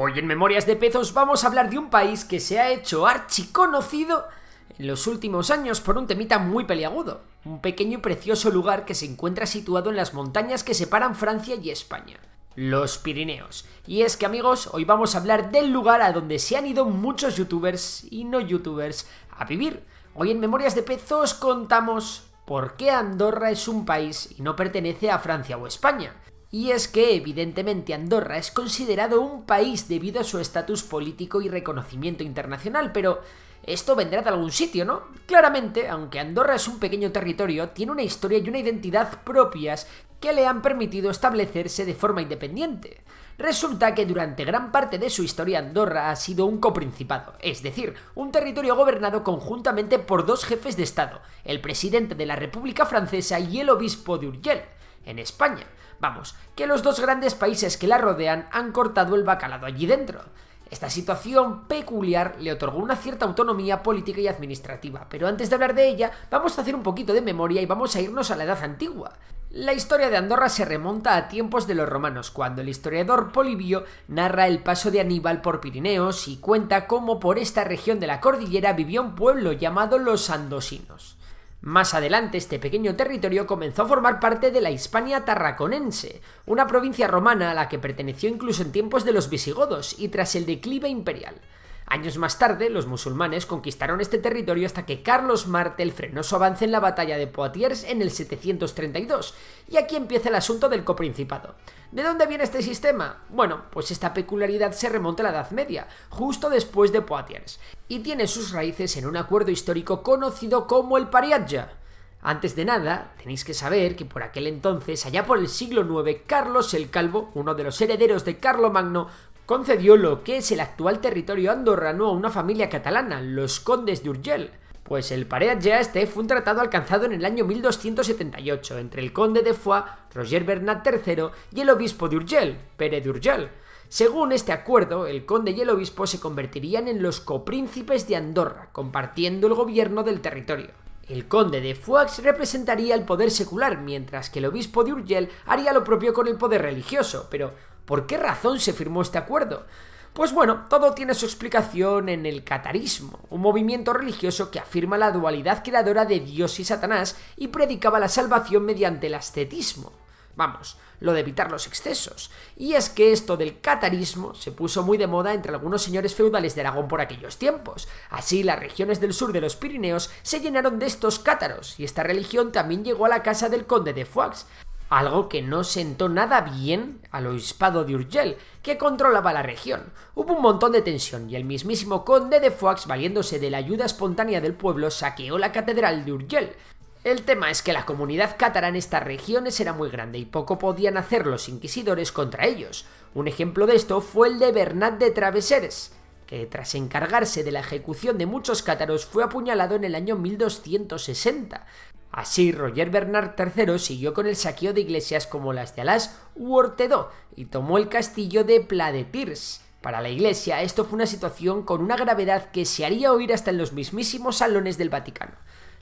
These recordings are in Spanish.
Hoy en Memorias de Pezos vamos a hablar de un país que se ha hecho archiconocido en los últimos años por un temita muy peliagudo, un pequeño y precioso lugar que se encuentra situado en las montañas que separan Francia y España, los Pirineos. Y es que amigos, hoy vamos a hablar del lugar a donde se han ido muchos youtubers y no youtubers a vivir. Hoy en Memorias de Pezos contamos por qué Andorra es un país y no pertenece a Francia o España. Y es que, evidentemente, Andorra es considerado un país debido a su estatus político y reconocimiento internacional, pero esto vendrá de algún sitio, ¿no? Claramente, aunque Andorra es un pequeño territorio, tiene una historia y una identidad propias que le han permitido establecerse de forma independiente. Resulta que durante gran parte de su historia Andorra ha sido un coprincipado, es decir, un territorio gobernado conjuntamente por dos jefes de Estado, el presidente de la República Francesa y el obispo de Urgel en España. Vamos, que los dos grandes países que la rodean han cortado el bacalado allí dentro. Esta situación peculiar le otorgó una cierta autonomía política y administrativa, pero antes de hablar de ella, vamos a hacer un poquito de memoria y vamos a irnos a la Edad Antigua. La historia de Andorra se remonta a tiempos de los romanos, cuando el historiador Polibio narra el paso de Aníbal por Pirineos y cuenta cómo por esta región de la cordillera vivió un pueblo llamado los Andosinos. Más adelante, este pequeño territorio comenzó a formar parte de la Hispania tarraconense, una provincia romana a la que perteneció incluso en tiempos de los visigodos y tras el declive imperial. Años más tarde, los musulmanes conquistaron este territorio hasta que Carlos Martel frenó su avance en la batalla de Poitiers en el 732, y aquí empieza el asunto del coprincipado. ¿De dónde viene este sistema? Bueno, pues esta peculiaridad se remonta a la Edad Media, justo después de Poitiers, y tiene sus raíces en un acuerdo histórico conocido como el Pariadja. Antes de nada, tenéis que saber que por aquel entonces, allá por el siglo IX, Carlos el Calvo, uno de los herederos de Carlomagno, concedió lo que es el actual territorio andorrano a una familia catalana, los condes de Urgel. Pues el pareja este fue un tratado alcanzado en el año 1278 entre el conde de Foix, Roger Bernat III y el obispo de Urgel, Pere de Urgel. Según este acuerdo, el conde y el obispo se convertirían en los copríncipes de Andorra, compartiendo el gobierno del territorio. El conde de Foix representaría el poder secular, mientras que el obispo de Urgel haría lo propio con el poder religioso, pero ¿Por qué razón se firmó este acuerdo? Pues bueno, todo tiene su explicación en el catarismo, un movimiento religioso que afirma la dualidad creadora de Dios y Satanás y predicaba la salvación mediante el ascetismo. Vamos, lo de evitar los excesos. Y es que esto del catarismo se puso muy de moda entre algunos señores feudales de Aragón por aquellos tiempos. Así, las regiones del sur de los Pirineos se llenaron de estos cátaros, y esta religión también llegó a la casa del conde de Foix, algo que no sentó nada bien al obispado de Urgel, que controlaba la región. Hubo un montón de tensión y el mismísimo conde de Foix, valiéndose de la ayuda espontánea del pueblo, saqueó la catedral de Urgel. El tema es que la comunidad cátara en estas regiones era muy grande y poco podían hacer los inquisidores contra ellos. Un ejemplo de esto fue el de Bernat de Traveseres, que tras encargarse de la ejecución de muchos cátaros fue apuñalado en el año 1260. Así, Roger Bernard III siguió con el saqueo de iglesias como las de Alas u y tomó el castillo de Pladetirs. Para la iglesia, esto fue una situación con una gravedad que se haría oír hasta en los mismísimos salones del Vaticano.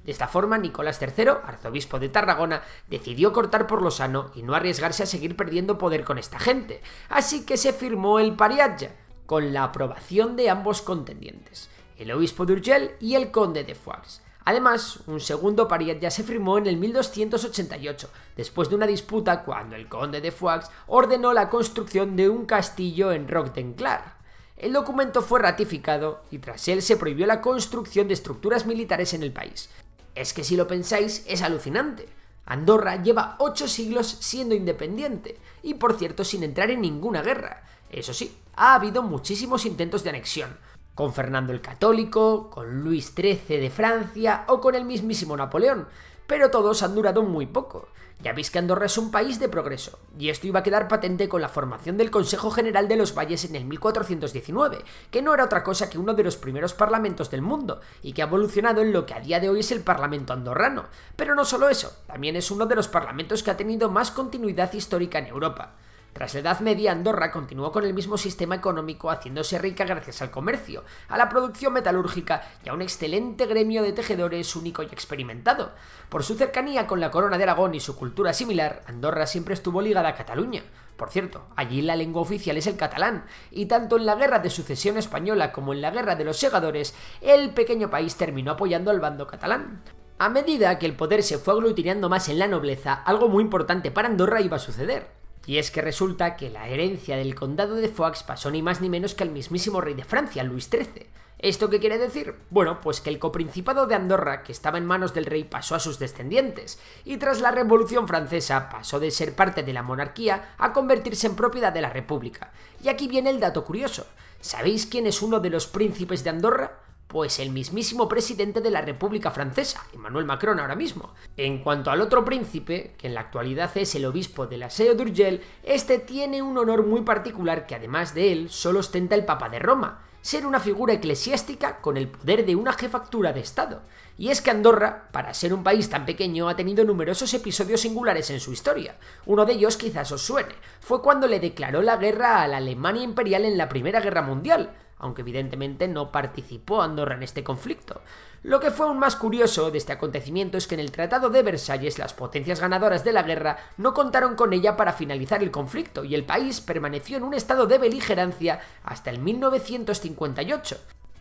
De esta forma, Nicolás III, arzobispo de Tarragona, decidió cortar por lo sano y no arriesgarse a seguir perdiendo poder con esta gente, así que se firmó el pariaja, con la aprobación de ambos contendientes, el obispo de Urgel y el conde de Foix. Además, un segundo pariet ya se firmó en el 1288, después de una disputa cuando el conde de Foix ordenó la construcción de un castillo en Roquedenclar. El documento fue ratificado y tras él se prohibió la construcción de estructuras militares en el país. Es que si lo pensáis es alucinante. Andorra lleva 8 siglos siendo independiente y por cierto sin entrar en ninguna guerra. Eso sí, ha habido muchísimos intentos de anexión, con Fernando el Católico, con Luis XIII de Francia o con el mismísimo Napoleón, pero todos han durado muy poco. Ya veis que Andorra es un país de progreso, y esto iba a quedar patente con la formación del Consejo General de los Valles en el 1419, que no era otra cosa que uno de los primeros parlamentos del mundo, y que ha evolucionado en lo que a día de hoy es el Parlamento andorrano. Pero no solo eso, también es uno de los parlamentos que ha tenido más continuidad histórica en Europa. Tras la Edad Media, Andorra continuó con el mismo sistema económico, haciéndose rica gracias al comercio, a la producción metalúrgica y a un excelente gremio de tejedores único y experimentado. Por su cercanía con la corona de Aragón y su cultura similar, Andorra siempre estuvo ligada a Cataluña, por cierto, allí la lengua oficial es el catalán, y tanto en la Guerra de Sucesión Española como en la Guerra de los Segadores, el pequeño país terminó apoyando al bando catalán. A medida que el poder se fue aglutinando más en la nobleza, algo muy importante para Andorra iba a suceder. Y es que resulta que la herencia del condado de Foix pasó ni más ni menos que al mismísimo rey de Francia, Luis XIII. ¿Esto qué quiere decir? Bueno, pues que el coprincipado de Andorra, que estaba en manos del rey, pasó a sus descendientes, y tras la Revolución Francesa pasó de ser parte de la monarquía a convertirse en propiedad de la República. Y aquí viene el dato curioso. ¿Sabéis quién es uno de los príncipes de Andorra? Pues el mismísimo presidente de la República Francesa, Emmanuel Macron ahora mismo. En cuanto al otro príncipe, que en la actualidad es el obispo de la Seo d'Urgel, este tiene un honor muy particular que además de él solo ostenta el Papa de Roma, ser una figura eclesiástica con el poder de una jefatura de Estado. Y es que Andorra, para ser un país tan pequeño, ha tenido numerosos episodios singulares en su historia. Uno de ellos quizás os suene, fue cuando le declaró la guerra a la Alemania imperial en la Primera Guerra Mundial, aunque evidentemente no participó Andorra en este conflicto. Lo que fue aún más curioso de este acontecimiento es que en el Tratado de Versalles las potencias ganadoras de la guerra no contaron con ella para finalizar el conflicto y el país permaneció en un estado de beligerancia hasta el 1958.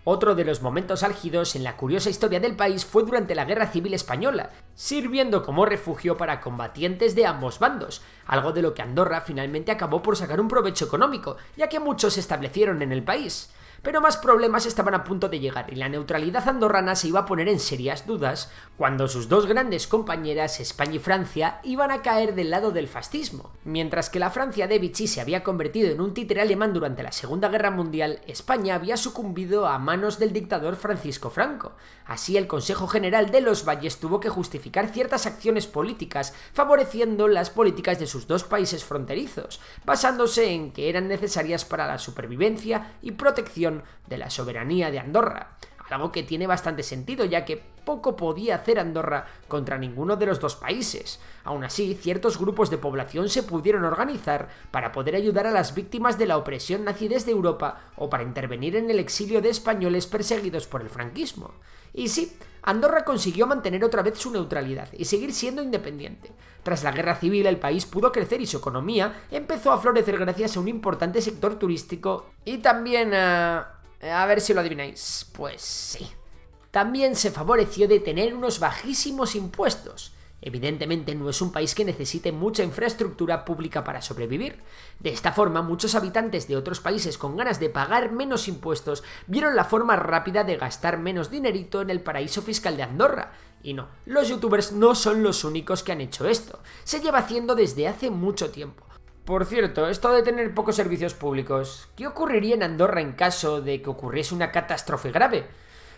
Otro de los momentos álgidos en la curiosa historia del país fue durante la Guerra Civil Española, sirviendo como refugio para combatientes de ambos bandos, algo de lo que Andorra finalmente acabó por sacar un provecho económico, ya que muchos se establecieron en el país pero más problemas estaban a punto de llegar y la neutralidad andorrana se iba a poner en serias dudas cuando sus dos grandes compañeras, España y Francia, iban a caer del lado del fascismo. Mientras que la Francia de Vichy se había convertido en un títere alemán durante la Segunda Guerra Mundial, España había sucumbido a manos del dictador Francisco Franco. Así, el Consejo General de los Valles tuvo que justificar ciertas acciones políticas, favoreciendo las políticas de sus dos países fronterizos, basándose en que eran necesarias para la supervivencia y protección de la soberanía de Andorra, algo que tiene bastante sentido ya que poco podía hacer Andorra contra ninguno de los dos países. Aún así, ciertos grupos de población se pudieron organizar para poder ayudar a las víctimas de la opresión nazi desde Europa o para intervenir en el exilio de españoles perseguidos por el franquismo. Y sí, Andorra consiguió mantener otra vez su neutralidad y seguir siendo independiente. Tras la guerra civil el país pudo crecer y su economía empezó a florecer gracias a un importante sector turístico y también a... Eh, a ver si lo adivináis. Pues sí. También se favoreció de tener unos bajísimos impuestos, Evidentemente no es un país que necesite mucha infraestructura pública para sobrevivir. De esta forma, muchos habitantes de otros países con ganas de pagar menos impuestos vieron la forma rápida de gastar menos dinerito en el paraíso fiscal de Andorra. Y no, los youtubers no son los únicos que han hecho esto. Se lleva haciendo desde hace mucho tiempo. Por cierto, esto de tener pocos servicios públicos, ¿qué ocurriría en Andorra en caso de que ocurriese una catástrofe grave?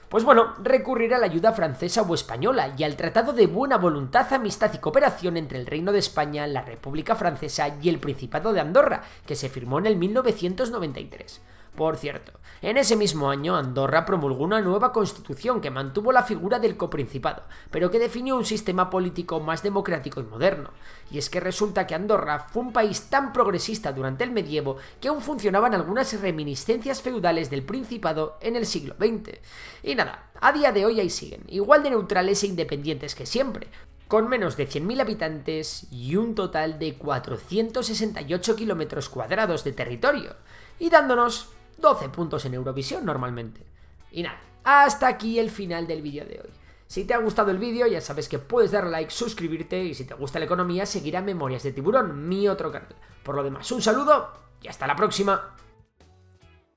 Pues bueno, recurrir a la ayuda francesa o española y al Tratado de Buena Voluntad, Amistad y Cooperación entre el Reino de España, la República Francesa y el Principado de Andorra, que se firmó en el 1993. Por cierto, en ese mismo año Andorra promulgó una nueva constitución que mantuvo la figura del coprincipado, pero que definió un sistema político más democrático y moderno. Y es que resulta que Andorra fue un país tan progresista durante el medievo que aún funcionaban algunas reminiscencias feudales del principado en el siglo XX. Y nada, a día de hoy ahí siguen, igual de neutrales e independientes que siempre, con menos de 100.000 habitantes y un total de 468 kilómetros cuadrados de territorio, y dándonos 12 puntos en Eurovisión normalmente. Y nada, hasta aquí el final del vídeo de hoy. Si te ha gustado el vídeo, ya sabes que puedes dar like, suscribirte y si te gusta la economía, seguirá Memorias de Tiburón, mi otro canal. Por lo demás, un saludo y hasta la próxima.